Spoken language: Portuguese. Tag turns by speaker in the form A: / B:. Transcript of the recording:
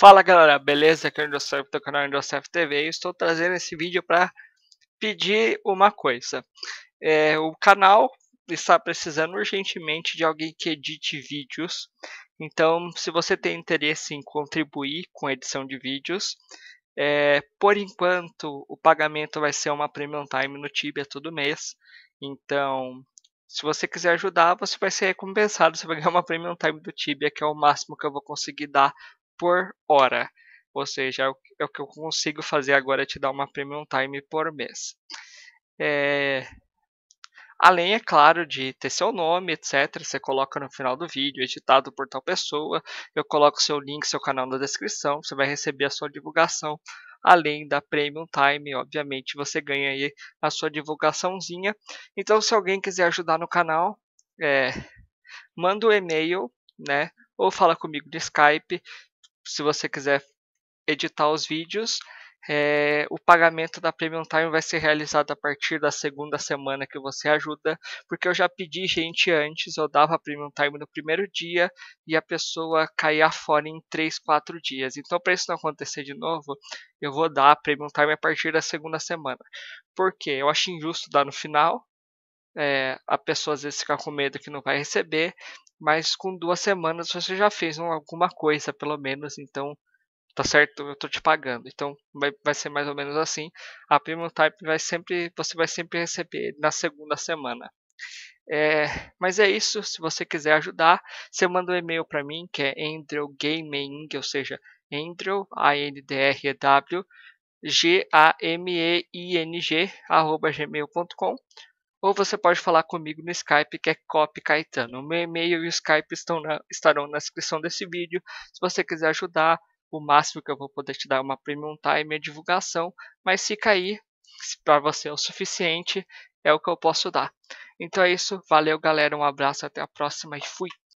A: Fala galera, beleza? Aqui é o Indocef do canal Indocef TV e estou trazendo esse vídeo para pedir uma coisa. É, o canal está precisando urgentemente de alguém que edite vídeos, então se você tem interesse em contribuir com a edição de vídeos, é, por enquanto o pagamento vai ser uma premium time no Tibia todo mês, então se você quiser ajudar, você vai ser recompensado. Você vai ganhar uma Premium Time do Tibia, que é o máximo que eu vou conseguir dar por hora. Ou seja, é, é o que eu consigo fazer agora é te dar uma premium time por mês. É... Além, é claro, de ter seu nome, etc. Você coloca no final do vídeo, editado por tal pessoa. Eu coloco seu link, seu canal na descrição. Você vai receber a sua divulgação. Além da Premium Time, obviamente, você ganha aí a sua divulgaçãozinha. Então, se alguém quiser ajudar no canal, é... manda o um e-mail, né? Ou fala comigo no Skype se você quiser editar os vídeos, é, o pagamento da Premium Time vai ser realizado a partir da segunda semana que você ajuda, porque eu já pedi gente antes, eu dava a Premium Time no primeiro dia e a pessoa caía fora em 3, 4 dias. Então, para isso não acontecer de novo, eu vou dar a Premium Time a partir da segunda semana. Por quê? Eu acho injusto dar no final, é, a pessoa às vezes fica com medo que não vai receber mas com duas semanas você já fez alguma coisa, pelo menos, então tá certo, eu tô te pagando. Então vai, vai ser mais ou menos assim. A premium type vai sempre, você vai sempre receber na segunda semana. É, mas é isso. Se você quiser ajudar, você manda um e-mail para mim que é andrew gaming ou seja, andrew a n d r e w g a m e i n g arroba gmail.com ou você pode falar comigo no Skype, que é Cop Caetano. O meu e-mail e o Skype estão na, estarão na descrição desse vídeo. Se você quiser ajudar, o máximo que eu vou poder te dar é uma premium time e é divulgação, mas se cair, para você é o suficiente, é o que eu posso dar. Então é isso, valeu galera, um abraço, até a próxima e fui!